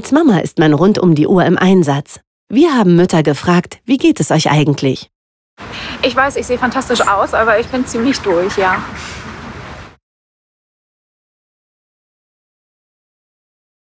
Als Mama ist man rund um die Uhr im Einsatz. Wir haben Mütter gefragt, wie geht es euch eigentlich? Ich weiß, ich sehe fantastisch aus, aber ich bin ziemlich durch, ja.